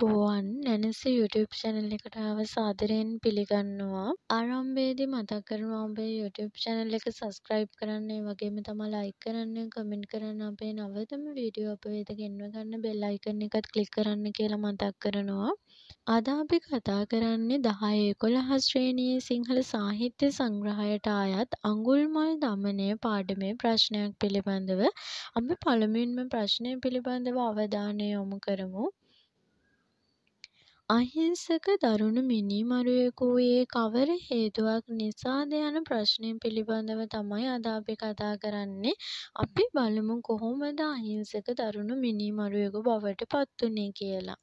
බෝවන් නැනිස YouTube channel එකට ආව සාදරයෙන් පිළිගන්නවා. ආරම්භයේදී මතක් කරනවා ඔබේ YouTube channel එක subscribe කරන්න, ඒ වගේම තමයි like කරන්න, comment කරන්න, අපේ නවතම වීඩියෝ අප වෙත ගෙන්ව ගන්න bell icon එකත් click කරන්න කියලා මතක් කරනවා. අද අපි කතා කරන්නේ 10 11 ශ්‍රේණියේ සිංහල සාහිත්‍ය සංග්‍රහයට ආයත් අඟුල්මල් දමනය පාඩමේ ප්‍රශ්නයක් පිළිබඳව අපි පළමුවෙන්ම ප්‍රශ්නය පිළිබඳව අවධානය යොමු කරමු. අහිංසක දරුණු මිනීමරුවෙකු වූයේ කවර හේතුවක් නිසාද යන ප්‍රශ්නය පිළිබඳව තමයි අද අපි කතා කරන්නේ. අපි බලමු කොහොමද අහිංසක දරුණු මිනීමරුවෙකු බවට පත් වුණේ කියලා.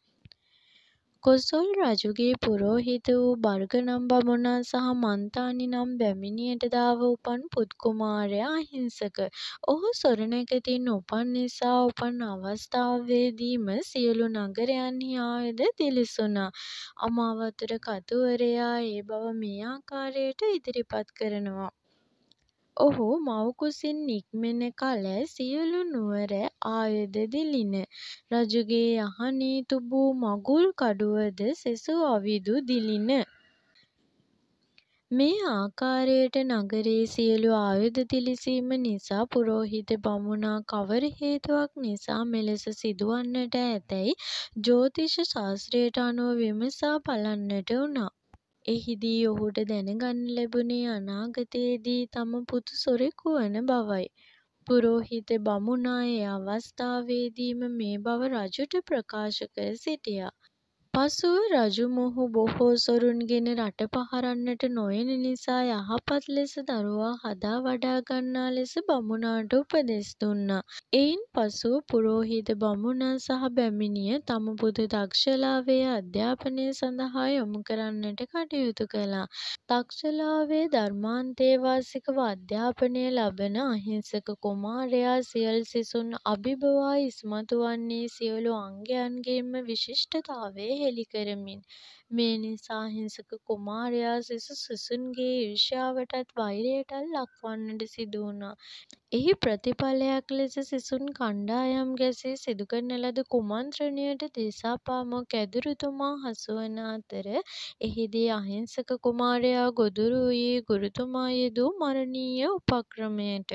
කොසොල් රජුගේ පුරෝහිත වූ බර්ග නම් බමුණා සහ මන්තානි නම් බැමිණියට දාව උපන් පුත් කුමාරයා අහිංසක. ඔහු සොරණැගතින් උපන් නිසා උපන් අවස්ථාවේදීම සියලු නගරයන්හි ආයුධ දිලිසුණා. අමාවතුර කතුවරයා ඒ බව මේ ආකාරයට ඉදිරිපත් කරනවා. ඔහු මව්කුසින් නික්මෙන කල සියලු නුවර ආයුධ දිලින. රජුගේ යහනේ තුබූ මඟුල් කඩුවද සෙසු අවිදු දිලින. මේ ආකාරයට නගරයේ සියලු ආයුධ දිලිසීම නිසා පුරෝහිත බමුණා කවර හේතුවක් නිසා මෙලෙස සිදුවන්නට ඇතැයි ජ්‍යෝතිෂ ශාස්ත්‍රයට අනුව විමසා බලන්නට වුණා. එහිදී ඔහුට දැනගන්න ලැබුණේ අනාගතයේදී තම පුතු සොරෙකු වන බවයි. පුරෝහිත බමුණා ඒ අවස්ථාවේදීම මේ බව රජුට ප්‍රකාශ කර සිටියා. පසුව රජු මොහු බොහෝ සොරුන් ගෙන රට පහරන්නට නොයන නිසා යහපත් ලෙස දරුවා හදා වඩා ගන්නා ලෙස බමුණාට උපදෙස් දුන්නා. එයින් පසුව පුරෝහිත බමුණා සහ බැමිණිය තම පුතු දක්ෂලාවේ අධ්‍යාපනය සඳහා යොමු කරන්නට කටයුතු කළා. දක්ෂලාවේ ධර්මාන්තේවාසිකව අධ්‍යාපනය ලබන අහිංසක කුමාරයා සියල් සිසුන් අභිබවා ඉස්මතු වන්නේ සියලු අංගයන්ගේම විශිෂ්ටතාවය හෙළි කරමින්. මේ නිසා හිංසක කුමාරයා සිසු සුසුන්ගේ ඊර්ෂ්‍යාවටත් වෛරයටත් ලක්වන්නට සිදු වුණා. එහි ප්‍රතිඵලයක් ලෙස සිසුන් කණ්ඩායම් ගැසී සිදුකරන ලද කුමන්ත්‍රණයට දිසාපාමොක් ඇදුරුතුමා හසුවන අතර එහිදී අහිංසක කුමාරයා ගොදුරු වූයේ ගුරුතුමා යෙදූ මරණීය උපක්‍රමයට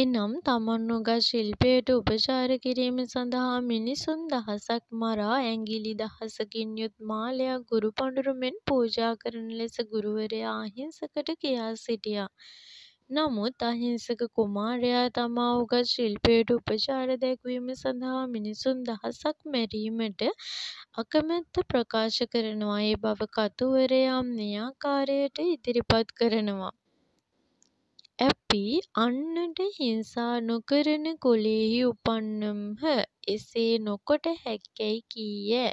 එනම් තමන් නොගත් ශිල්පයට උපචාර කිරීම සඳහා මිනිසුන් දහසක් මරා ඇඟිලි දහසකින් යුත් මාලයක් ගුරු පඬුරු මෙන් පූජා කරන ලෙස ගුරුවරයා අහිංසකට කියා සිටියා. නමුත් අහිංසක කුමාරයා තමා උගත් ශිල්පයට උපචාර දැක්වීම සඳහා මිනිසුන් දහසක් මැරීමට අකමැත්ත ප්‍රකාශ කරනවා. ඒ බව කතුවරයා නියාකාරයට ඉදිරිපත් කරනවා. අපි අන්නට හිංසා නොකරන කුලයෙහි උපන්නම්හ. එසේ නොකොට හැක්කැයි කීය.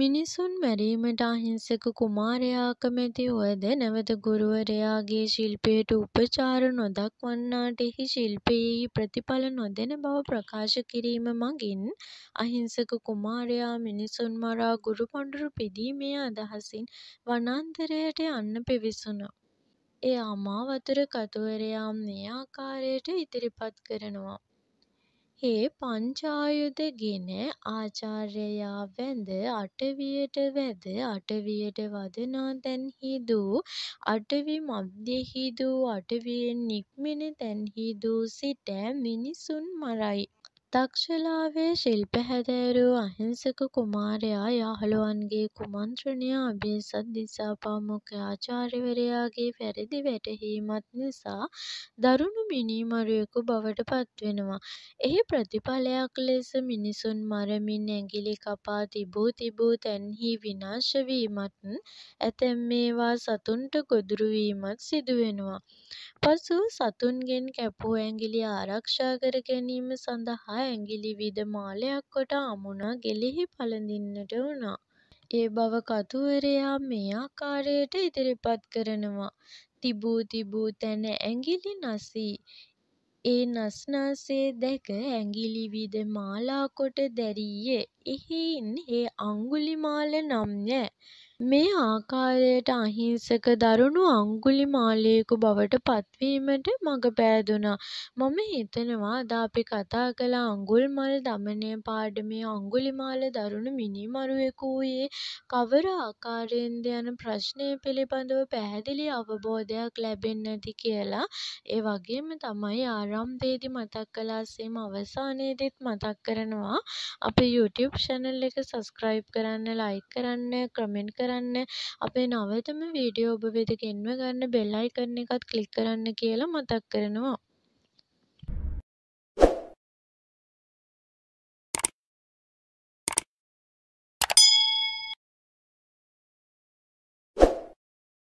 මිනිසුන් මැරීමට අහිංසක කුමාරයා අකමැති වුවද නැවත ගුරුවරයාගේ ශිල්පයට උපචාර නොදක්වන්නාට එහි ශිල්පයෙහි ප්‍රතිඵල නොදෙන බව ප්‍රකාශ කිරීම මගින් අහිංසක කුමාරයා මිනිසුන් මරා ගුරු පඬුරු පිදීමේ අදහසින් වනාන්තරයට යන්න පිවිසුණා. ඒ අමා වතුරකතුවරයා මේ ආකාරයට ඉදිරිපත් කරනවා. හේ පංචායුධ ගෙන ආචාර්යයා වැඳ අටවියට වැද අටවියට වදනා තැන්හිදූ අටවි මධ්‍යෙහිදූ අටවියෙන් නික්මෙන තැන්හිදූ සිට මිනිසුන් මරයි. තක්ෂලාවේ ශිල්ප හැදෑරූ අහිංසක කුමාරයා යහළුවන්ගේ කුමන්ත්‍රණය අබේසත් දිසාපාමොක ආචාර්යවරයාගේ වැරදි වැටහීමත් නිසා දරුණු මිනීමරුවෙකු බවට පත්වෙනවා. එහි ප්‍රතිඵලයක් ලෙස මිනිසුන් මරමින් ඇඟිලි කපා තිබූ තිබූ තැන්හි විනාශවීමත් ඇතැම් මේවා සතුන්ට ගොදුරුවීමත් සිදුවෙනවා. පසු සතුන්ගෙන් කැපූ ඇඟිලි ආරක්ෂා කර ගැනීම සඳහා ඇඟිලි විද මාලයක් කොට අමුණා ගෙලෙහි පළඳින්නට වුණා. ඒ බව කතුවරයා මේ ආකාරයට ඉදිරිපත් කරනවා. තිබූ තිබූ තැන ඇඟිලි නසී. ඒ නස්නාසේ දැක ඇඟිලි විද මාලා කොට දැරීයේ එහෙයින් ඒ අංගුලිමාල නම් ය. මේ ආකාරයට අහිංසක දරුණු අංගුලිමාලයෙකු බවට පත්වීමට මඟ පෑදුනා. මම හිතනවා අද අපි කතා කළ අඟුල්මල් දමනය පාඩමේ අංගුලිමාල දරුණු මිනිමරුවෙකු වූයේ කවර ආකාරයෙන්ද යන ප්‍රශ්නය පිළිබඳව පැහැදිලි අවබෝධයක් ලැබෙන්නැති කියලා. ඒ වගේම තමයි ආරම්භයේදී මතක් කලාසේම අවසානයේදීත් මතක් කරනවා. අපේ YouTube YouTube චැනල් එක සබස්ක්‍රයිබ් කරන්න ලයි කරන්න කමෙන්ට් කරන්න අපේ නවතම වීඩියෝ ඔබ වෙත ගෙන්ව ගන්න බෙල්ලයි කරන එකත් කලික් කරන්න කියලා මතක් කරනවා